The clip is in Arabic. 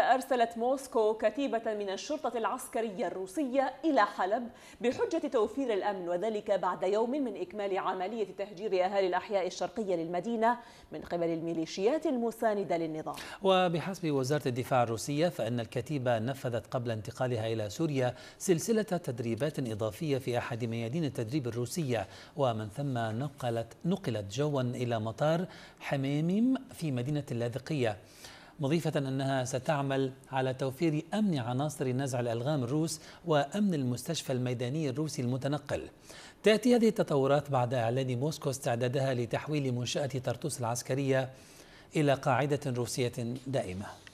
أرسلت موسكو كتيبة من الشرطة العسكرية الروسية إلى حلب بحجة توفير الأمن وذلك بعد يوم من إكمال عملية تهجير أهالي الأحياء الشرقية للمدينة من قبل الميليشيات المساندة للنظام وبحسب وزارة الدفاع الروسية فإن الكتيبة نفذت قبل انتقالها إلى سوريا سلسلة تدريبات إضافية في أحد ميادين التدريب الروسية ومن ثم نقلت, نقلت جوا إلى مطار حميميم في مدينة اللاذقية مضيفة أنها ستعمل على توفير أمن عناصر نزع الألغام الروس وأمن المستشفى الميداني الروسي المتنقل تأتي هذه التطورات بعد إعلان موسكو استعدادها لتحويل منشأة طرطوس العسكرية إلى قاعدة روسية دائمة